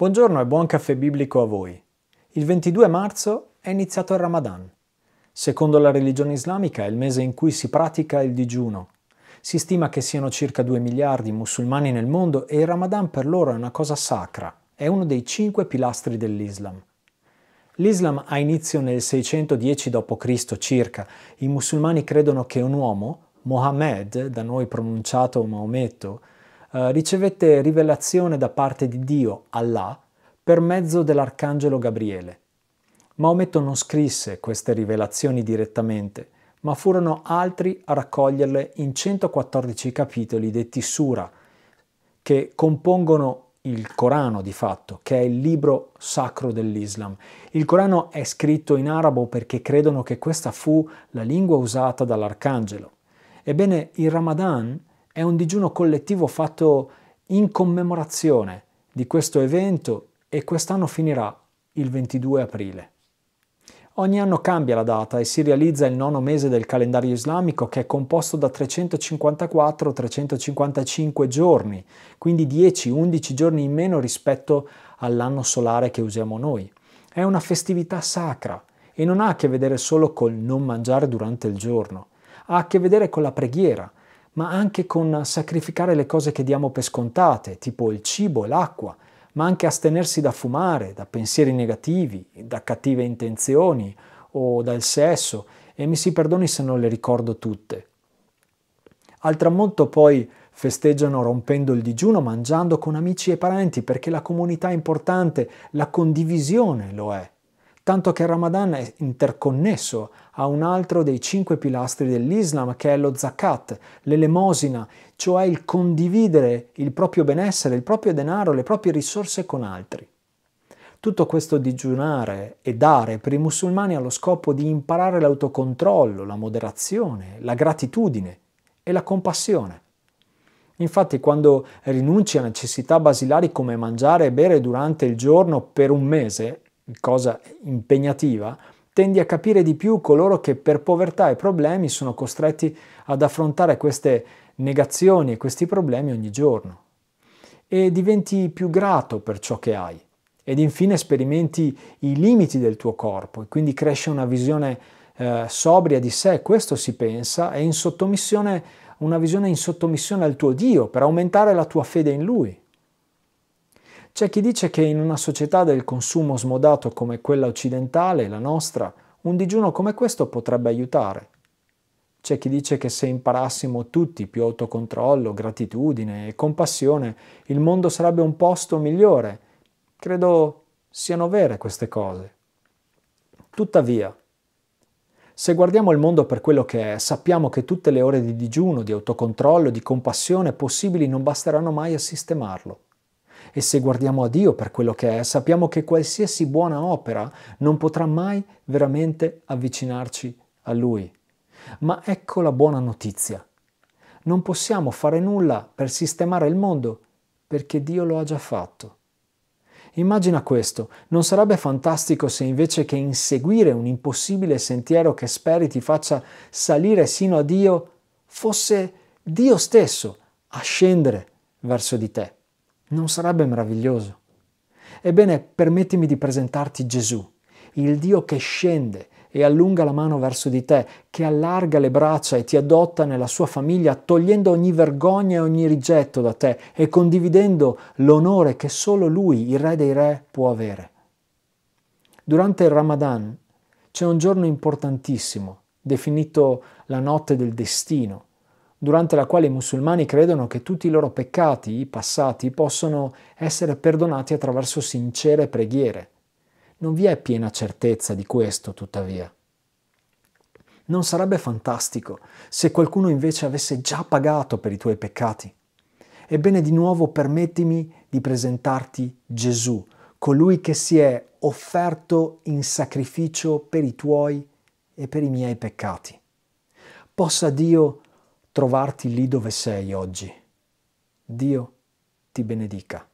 Buongiorno e buon caffè biblico a voi. Il 22 marzo è iniziato il Ramadan. Secondo la religione islamica è il mese in cui si pratica il digiuno. Si stima che siano circa 2 miliardi i musulmani nel mondo e il Ramadan per loro è una cosa sacra, è uno dei cinque pilastri dell'Islam. L'Islam ha inizio nel 610 d.C. circa. I musulmani credono che un uomo, Mohammed, da noi pronunciato Maometto, eh, ricevette rivelazione da parte di Dio, Allah, per mezzo dell'arcangelo Gabriele. Maometto non scrisse queste rivelazioni direttamente, ma furono altri a raccoglierle in 114 capitoli detti Sura, che compongono il Corano di fatto, che è il libro sacro dell'Islam. Il Corano è scritto in arabo perché credono che questa fu la lingua usata dall'arcangelo. Ebbene, il Ramadan è un digiuno collettivo fatto in commemorazione di questo evento e quest'anno finirà il 22 aprile. Ogni anno cambia la data e si realizza il nono mese del calendario islamico che è composto da 354-355 giorni, quindi 10-11 giorni in meno rispetto all'anno solare che usiamo noi. È una festività sacra e non ha a che vedere solo col non mangiare durante il giorno, ha a che vedere con la preghiera, ma anche con sacrificare le cose che diamo per scontate, tipo il cibo e l'acqua, ma anche astenersi da fumare, da pensieri negativi, da cattive intenzioni o dal sesso, e mi si perdoni se non le ricordo tutte. Al tramonto poi festeggiano rompendo il digiuno, mangiando con amici e parenti, perché la comunità è importante, la condivisione lo è tanto che il Ramadan è interconnesso a un altro dei cinque pilastri dell'Islam che è lo zakat, l'elemosina, cioè il condividere il proprio benessere, il proprio denaro, le proprie risorse con altri. Tutto questo digiunare e dare per i musulmani ha lo scopo di imparare l'autocontrollo, la moderazione, la gratitudine e la compassione. Infatti quando rinunci a necessità basilari come mangiare e bere durante il giorno per un mese, cosa impegnativa, tendi a capire di più coloro che per povertà e problemi sono costretti ad affrontare queste negazioni e questi problemi ogni giorno. E diventi più grato per ciò che hai. Ed infine sperimenti i limiti del tuo corpo e quindi cresce una visione eh, sobria di sé, questo si pensa, è in sottomissione, una visione in sottomissione al tuo Dio per aumentare la tua fede in Lui. C'è chi dice che in una società del consumo smodato come quella occidentale, la nostra, un digiuno come questo potrebbe aiutare. C'è chi dice che se imparassimo tutti più autocontrollo, gratitudine e compassione, il mondo sarebbe un posto migliore. Credo siano vere queste cose. Tuttavia, se guardiamo il mondo per quello che è, sappiamo che tutte le ore di digiuno, di autocontrollo, di compassione possibili non basteranno mai a sistemarlo e se guardiamo a Dio per quello che è, sappiamo che qualsiasi buona opera non potrà mai veramente avvicinarci a Lui. Ma ecco la buona notizia. Non possiamo fare nulla per sistemare il mondo perché Dio lo ha già fatto. Immagina questo, non sarebbe fantastico se invece che inseguire un impossibile sentiero che speri ti faccia salire sino a Dio, fosse Dio stesso a scendere verso di te? Non sarebbe meraviglioso? Ebbene, permettimi di presentarti Gesù, il Dio che scende e allunga la mano verso di te, che allarga le braccia e ti adotta nella sua famiglia, togliendo ogni vergogna e ogni rigetto da te e condividendo l'onore che solo lui, il Re dei Re, può avere. Durante il Ramadan c'è un giorno importantissimo, definito la notte del destino, durante la quale i musulmani credono che tutti i loro peccati, i passati, possono essere perdonati attraverso sincere preghiere. Non vi è piena certezza di questo, tuttavia. Non sarebbe fantastico se qualcuno invece avesse già pagato per i tuoi peccati? Ebbene di nuovo permettimi di presentarti Gesù, colui che si è offerto in sacrificio per i tuoi e per i miei peccati. Possa Dio trovarti lì dove sei oggi. Dio ti benedica.